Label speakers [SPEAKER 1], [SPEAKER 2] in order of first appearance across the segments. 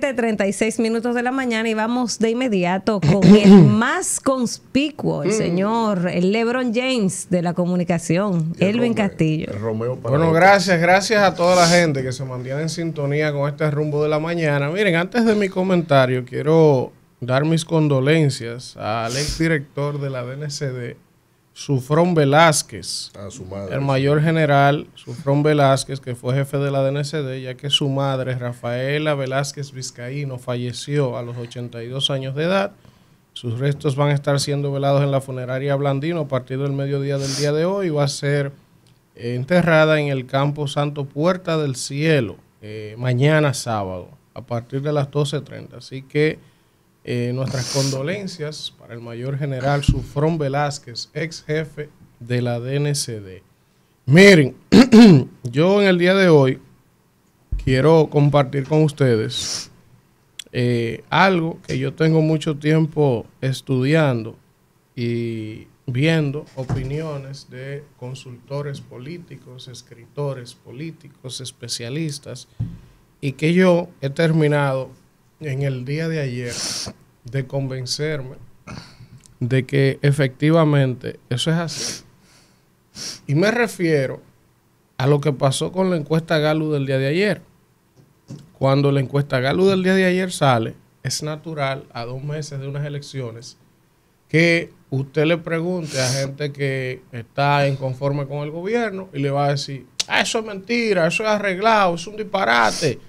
[SPEAKER 1] 7:36 minutos de la mañana y vamos de inmediato con el más conspicuo, el mm. señor LeBron James de la comunicación, Elvin Castillo. bueno, gracias, gracias a toda la gente que se mantiene en sintonía con este rumbo de la mañana. Miren, antes de mi comentario, quiero dar mis condolencias al exdirector de la DNCD, Sufrón Velázquez, el mayor general Sufrón Velázquez, que fue jefe de la DNCD, ya que su madre, Rafaela Velázquez Vizcaíno, falleció a los 82 años de edad. Sus restos van a estar siendo velados en la funeraria Blandino a partir del mediodía del día de hoy. Va a ser enterrada en el campo Santo Puerta del Cielo eh, mañana sábado a partir de las 12.30. Así que eh, nuestras condolencias para el mayor general Sufrón Velázquez, ex jefe de la DNCD. Miren, yo en el día de hoy quiero compartir con ustedes eh, algo que yo tengo mucho tiempo estudiando y viendo opiniones de consultores políticos, escritores políticos, especialistas, y que yo he terminado en el día de ayer de convencerme de que efectivamente eso es así. Y me refiero a lo que pasó con la encuesta Galo del día de ayer. Cuando la encuesta Galo del día de ayer sale, es natural a dos meses de unas elecciones que usted le pregunte a gente que está inconforme con el gobierno y le va a decir, ah, eso es mentira, eso es arreglado, es un disparate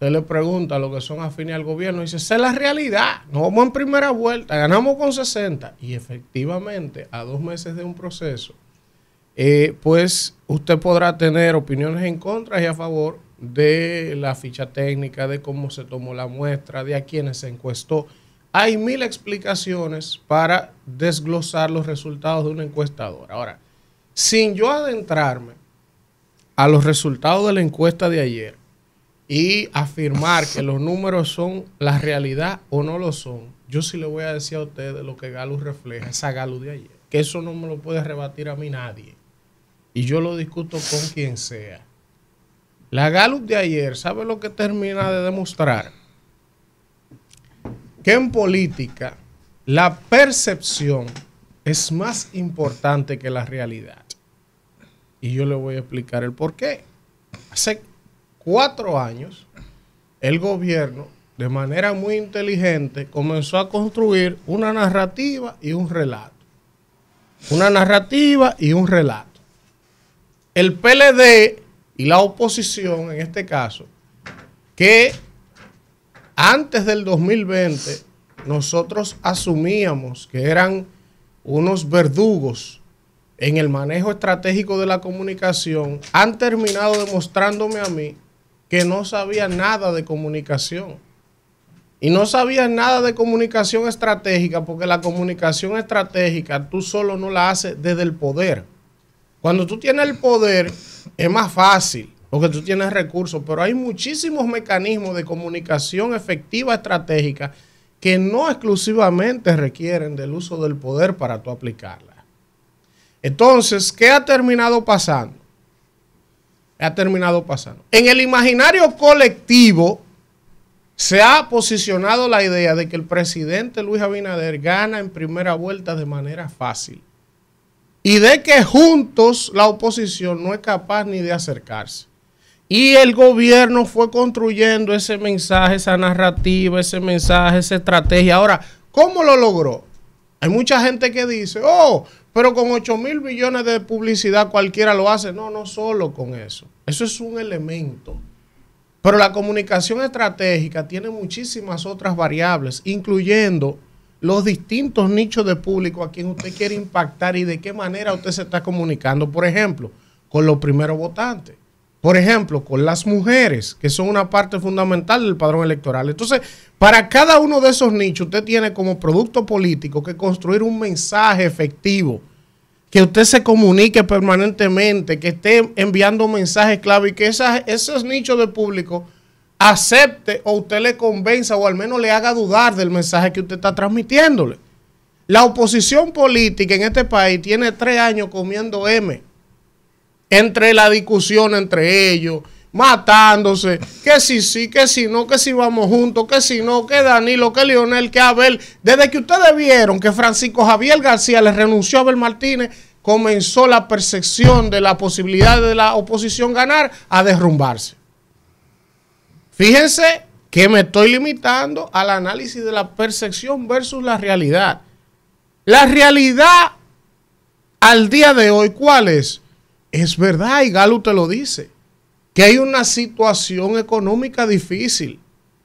[SPEAKER 1] Usted le pregunta a los que son afines al gobierno y dice, esa es la realidad, no vamos en primera vuelta, ganamos con 60. Y efectivamente, a dos meses de un proceso, eh, pues usted podrá tener opiniones en contra y a favor de la ficha técnica, de cómo se tomó la muestra, de a quienes se encuestó. Hay mil explicaciones para desglosar los resultados de una encuestadora. Ahora, sin yo adentrarme a los resultados de la encuesta de ayer, y afirmar que los números son la realidad o no lo son, yo sí le voy a decir a ustedes lo que Galo refleja, esa Galo de ayer, que eso no me lo puede rebatir a mí nadie. Y yo lo discuto con quien sea. La Gallup de ayer, ¿sabe lo que termina de demostrar? Que en política la percepción es más importante que la realidad. Y yo le voy a explicar el por qué cuatro años, el gobierno, de manera muy inteligente, comenzó a construir una narrativa y un relato. Una narrativa y un relato. El PLD y la oposición, en este caso, que antes del 2020 nosotros asumíamos que eran unos verdugos en el manejo estratégico de la comunicación, han terminado demostrándome a mí que no sabía nada de comunicación. Y no sabía nada de comunicación estratégica, porque la comunicación estratégica tú solo no la haces desde el poder. Cuando tú tienes el poder, es más fácil, porque tú tienes recursos, pero hay muchísimos mecanismos de comunicación efectiva estratégica que no exclusivamente requieren del uso del poder para tú aplicarla. Entonces, ¿qué ha terminado pasando? ha terminado pasando. En el imaginario colectivo se ha posicionado la idea de que el presidente Luis Abinader gana en primera vuelta de manera fácil y de que juntos la oposición no es capaz ni de acercarse. Y el gobierno fue construyendo ese mensaje, esa narrativa, ese mensaje, esa estrategia. Ahora, ¿cómo lo logró? Hay mucha gente que dice, oh, pero con 8 mil millones de publicidad cualquiera lo hace. No, no solo con eso. Eso es un elemento. Pero la comunicación estratégica tiene muchísimas otras variables, incluyendo los distintos nichos de público a quien usted quiere impactar y de qué manera usted se está comunicando. Por ejemplo, con los primeros votantes por ejemplo, con las mujeres, que son una parte fundamental del padrón electoral. Entonces, para cada uno de esos nichos, usted tiene como producto político que construir un mensaje efectivo, que usted se comunique permanentemente, que esté enviando mensajes clave y que esos nichos de público acepte o usted le convenza o al menos le haga dudar del mensaje que usted está transmitiéndole. La oposición política en este país tiene tres años comiendo M entre la discusión entre ellos, matándose, que si sí, que si no, que si vamos juntos, que si no, que Danilo, que Lionel, que Abel. Desde que ustedes vieron que Francisco Javier García le renunció a Abel Martínez, comenzó la percepción de la posibilidad de la oposición ganar a derrumbarse. Fíjense que me estoy limitando al análisis de la percepción versus la realidad. La realidad al día de hoy, ¿cuál es? Es verdad, y Galo te lo dice, que hay una situación económica difícil.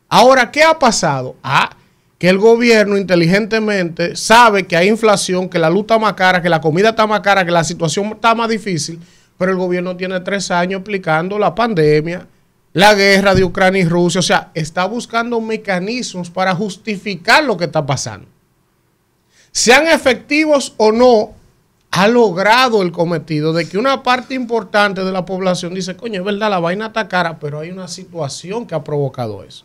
[SPEAKER 1] Ahora, ¿qué ha pasado? Ah, que el gobierno inteligentemente sabe que hay inflación, que la luz está más cara, que la comida está más cara, que la situación está más difícil, pero el gobierno tiene tres años explicando la pandemia, la guerra de Ucrania y Rusia, o sea, está buscando mecanismos para justificar lo que está pasando. Sean efectivos o no, ha logrado el cometido de que una parte importante de la población dice, coño, es verdad, la vaina está cara, pero hay una situación que ha provocado eso.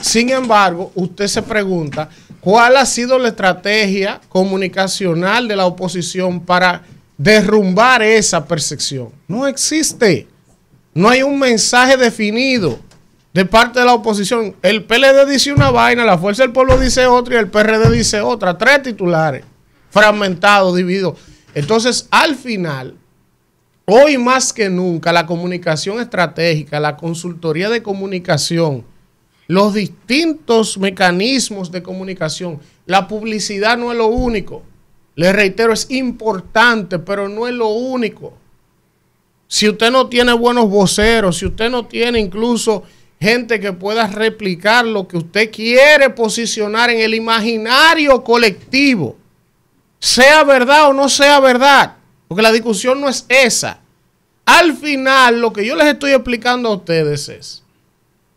[SPEAKER 1] Sin embargo, usted se pregunta cuál ha sido la estrategia comunicacional de la oposición para derrumbar esa percepción. No existe. No hay un mensaje definido de parte de la oposición. El PLD dice una vaina, la Fuerza del Pueblo dice otra y el PRD dice otra. Tres titulares fragmentados, divididos. Entonces, al final, hoy más que nunca, la comunicación estratégica, la consultoría de comunicación, los distintos mecanismos de comunicación, la publicidad no es lo único. Les reitero, es importante, pero no es lo único. Si usted no tiene buenos voceros, si usted no tiene incluso gente que pueda replicar lo que usted quiere posicionar en el imaginario colectivo, sea verdad o no sea verdad, porque la discusión no es esa. Al final, lo que yo les estoy explicando a ustedes es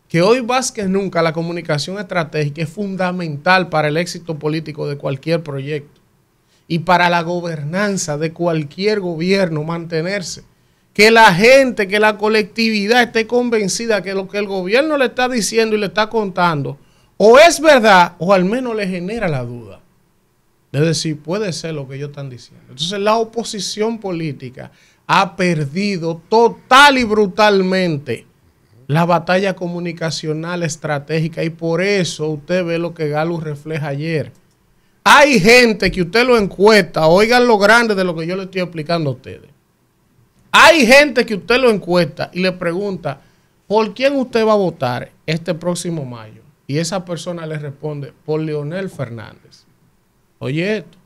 [SPEAKER 1] que hoy más que nunca la comunicación estratégica es fundamental para el éxito político de cualquier proyecto y para la gobernanza de cualquier gobierno mantenerse. Que la gente, que la colectividad esté convencida que lo que el gobierno le está diciendo y le está contando o es verdad o al menos le genera la duda de decir, puede ser lo que ellos están diciendo. Entonces la oposición política ha perdido total y brutalmente la batalla comunicacional estratégica y por eso usted ve lo que Galo refleja ayer. Hay gente que usted lo encuesta, oigan lo grande de lo que yo le estoy explicando a ustedes. Hay gente que usted lo encuesta y le pregunta, ¿por quién usted va a votar este próximo mayo? Y esa persona le responde, por Leonel Fernández oye esto.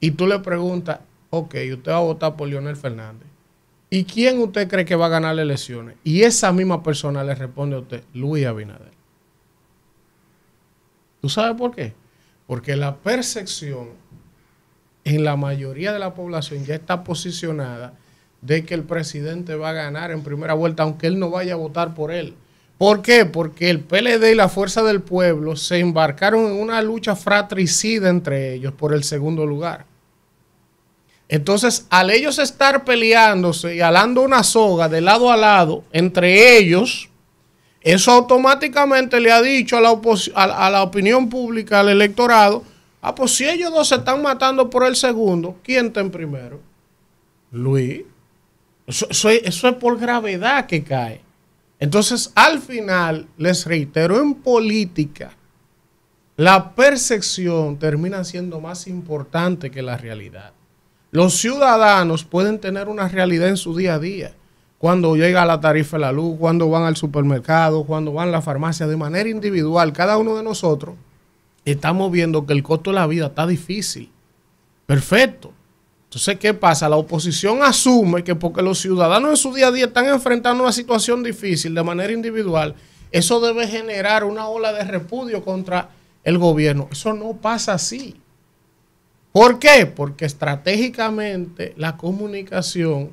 [SPEAKER 1] Y tú le preguntas, ok, usted va a votar por Leonel Fernández. ¿Y quién usted cree que va a ganar las elecciones? Y esa misma persona le responde a usted, Luis Abinader. ¿Tú sabes por qué? Porque la percepción en la mayoría de la población ya está posicionada de que el presidente va a ganar en primera vuelta, aunque él no vaya a votar por él. ¿Por qué? Porque el PLD y la Fuerza del Pueblo se embarcaron en una lucha fratricida entre ellos por el segundo lugar. Entonces, al ellos estar peleándose y alando una soga de lado a lado entre ellos, eso automáticamente le ha dicho a la, la opinión pública, al electorado, ah, pues si ellos dos se están matando por el segundo, ¿quién está en primero? Luis. eso es por gravedad que cae. Entonces, al final, les reitero, en política, la percepción termina siendo más importante que la realidad. Los ciudadanos pueden tener una realidad en su día a día, cuando llega la tarifa de la luz, cuando van al supermercado, cuando van a la farmacia, de manera individual, cada uno de nosotros estamos viendo que el costo de la vida está difícil. Perfecto. Entonces, ¿qué pasa? La oposición asume que porque los ciudadanos en su día a día están enfrentando una situación difícil de manera individual, eso debe generar una ola de repudio contra el gobierno. Eso no pasa así. ¿Por qué? Porque estratégicamente la comunicación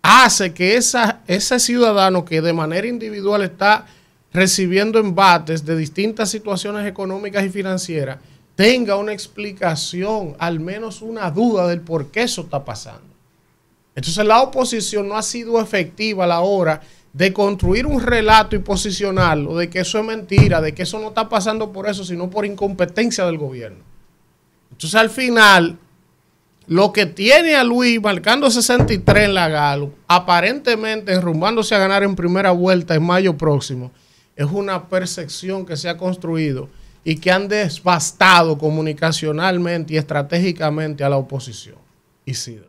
[SPEAKER 1] hace que esa, ese ciudadano que de manera individual está recibiendo embates de distintas situaciones económicas y financieras, tenga una explicación, al menos una duda del por qué eso está pasando. Entonces la oposición no ha sido efectiva a la hora de construir un relato y posicionarlo de que eso es mentira, de que eso no está pasando por eso, sino por incompetencia del gobierno. Entonces al final, lo que tiene a Luis marcando 63 en la Galo, aparentemente rumbándose a ganar en primera vuelta en mayo próximo, es una percepción que se ha construido y que han desbastado comunicacionalmente y estratégicamente a la oposición. y sí.